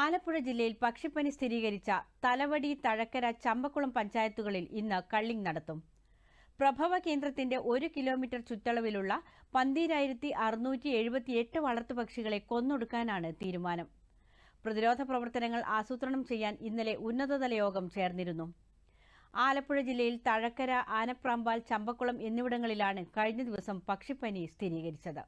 ആലപ്പുഴ ജില്ലയിൽ പക്ഷിപ്പനി സ്ഥിരീകരിച്ച തലവടി തഴക്കര ചമ്പക്കുളം പഞ്ചായത്തുകളിൽ ഇന്ന് കള്ളിംഗ് നടത്തും പ്രഭവ കേന്ദ്രത്തിന്റെ ഒരു കിലോമീറ്റർ ചുറ്റളവിലുള്ള പന്തിരായിരത്തി അറുന്നൂറ്റി എഴുപത്തിയെട്ട് വളർത്തുപക്ഷികളെ കൊന്നൊടുക്കാനാണ് തീരുമാനം പ്രതിരോധ പ്രവർത്തനങ്ങൾ ആസൂത്രണം ചെയ്യാൻ ഇന്നലെ ഉന്നതതല യോഗം ചേർന്നിരുന്നു ആലപ്പുഴ ജില്ലയിൽ തഴക്കര ആനപ്രാമ്പാൽ ചമ്പക്കുളം എന്നിവിടങ്ങളിലാണ് കഴിഞ്ഞ ദിവസം പക്ഷിപ്പനി സ്ഥിരീകരിച്ചത്